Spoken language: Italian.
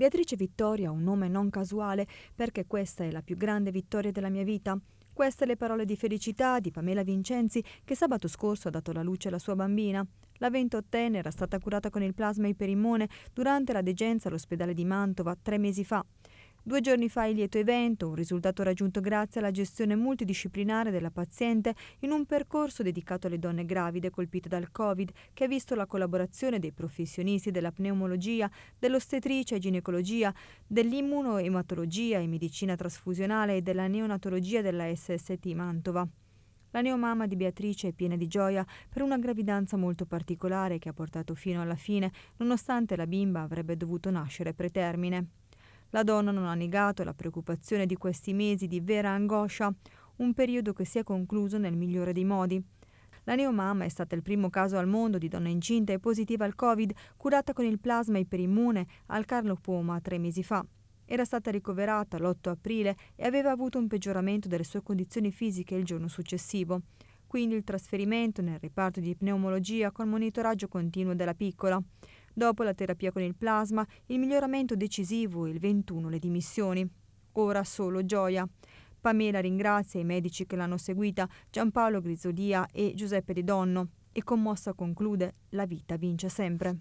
Beatrice Vittoria un nome non casuale perché questa è la più grande vittoria della mia vita. Queste le parole di felicità di Pamela Vincenzi che sabato scorso ha dato alla luce alla sua bambina. La 28enne era stata curata con il plasma iperimmone durante la degenza all'ospedale di Mantova tre mesi fa. Due giorni fa il lieto evento, un risultato raggiunto grazie alla gestione multidisciplinare della paziente in un percorso dedicato alle donne gravide colpite dal Covid, che ha visto la collaborazione dei professionisti della pneumologia, dell'ostetricia e ginecologia, dell'immunoematologia e medicina trasfusionale e della neonatologia della SST Mantova. La neomama di Beatrice è piena di gioia per una gravidanza molto particolare che ha portato fino alla fine, nonostante la bimba avrebbe dovuto nascere pretermine. La donna non ha negato la preoccupazione di questi mesi di vera angoscia, un periodo che si è concluso nel migliore dei modi. La neomama è stata il primo caso al mondo di donna incinta e positiva al Covid, curata con il plasma iperimmune al Carlo Poma tre mesi fa. Era stata ricoverata l'8 aprile e aveva avuto un peggioramento delle sue condizioni fisiche il giorno successivo. Quindi il trasferimento nel reparto di pneumologia col monitoraggio continuo della piccola. Dopo la terapia con il plasma, il miglioramento decisivo e il 21 le dimissioni. Ora solo gioia. Pamela ringrazia i medici che l'hanno seguita, Giampaolo Grizzodia e Giuseppe Di Donno, e commossa conclude: La vita vince sempre.